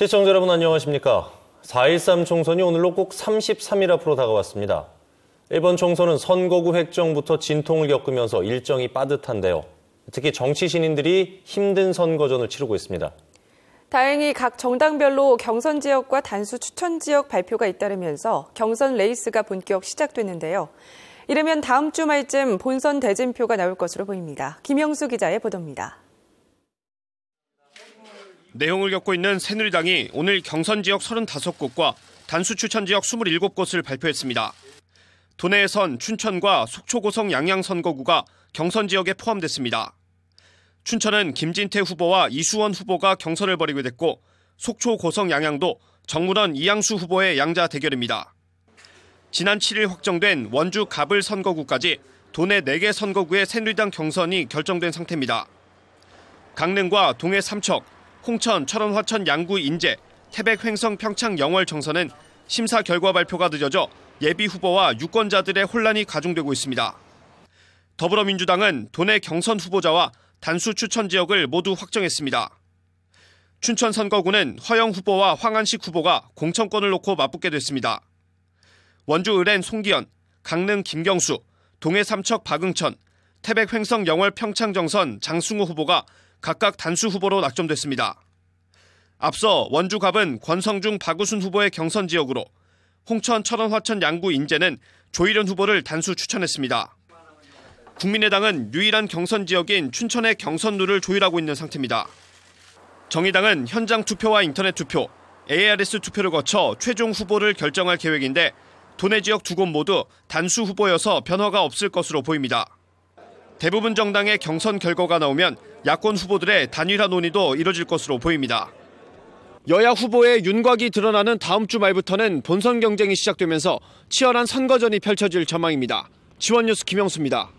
시청자 여러분 안녕하십니까? 4.13 총선이 오늘로 꼭 33일 앞으로 다가왔습니다. 이번 총선은 선거구 획정부터 진통을 겪으면서 일정이 빠듯한데요. 특히 정치 신인들이 힘든 선거전을 치르고 있습니다. 다행히 각 정당별로 경선 지역과 단수 추천 지역 발표가 잇따르면서 경선 레이스가 본격 시작됐는데요 이르면 다음 주 말쯤 본선 대진표가 나올 것으로 보입니다. 김영수 기자의 보도입니다. 내용을 겪고 있는 새누리당이 오늘 경선 지역 35곳과 단수 추천 지역 27곳을 발표했습니다. 도내에선 춘천과 속초고성 양양 선거구가 경선 지역에 포함됐습니다. 춘천은 김진태 후보와 이수원 후보가 경선을 벌이게 됐고 속초 고성 양양도 정문원 이양수 후보의 양자 대결입니다. 지난 7일 확정된 원주 갑을 선거구까지 도내 4개 선거구의 새누리당 경선이 결정된 상태입니다. 강릉과 동해 삼척, 홍천, 철원, 화천, 양구, 인제, 태백, 횡성, 평창, 영월 정선은 심사 결과 발표가 늦어져 예비 후보와 유권자들의 혼란이 가중되고 있습니다. 더불어민주당은 도내 경선 후보자와 단수 추천 지역을 모두 확정했습니다. 춘천 선거구는 허영 후보와 황한식 후보가 공천권을 놓고 맞붙게 됐습니다. 원주 의랜 송기현, 강릉 김경수, 동해 삼척 박응천, 태백 횡성 영월 평창 정선 장승우 후보가 각각 단수 후보로 낙점됐습니다. 앞서 원주갑은 권성중 박우순 후보의 경선 지역으로 홍천 철원 화천 양구 인재는 조일현 후보를 단수 추천했습니다. 국민의당은 유일한 경선 지역인 춘천의 경선루를 조율하고 있는 상태입니다. 정의당은 현장 투표와 인터넷 투표, ARS 투표를 거쳐 최종 후보를 결정할 계획인데 도내 지역 두 곳 모두 단수 후보여서 변화가 없을 것으로 보입니다. 대부분 정당의 경선 결과가 나오면 야권 후보들의 단일화 논의도 이뤄질 것으로 보입니다. 여야 후보의 윤곽이 드러나는 다음 주 말부터는 본선 경쟁이 시작되면서 치열한 선거전이 펼쳐질 전망입니다. 지원뉴스 김영수입니다.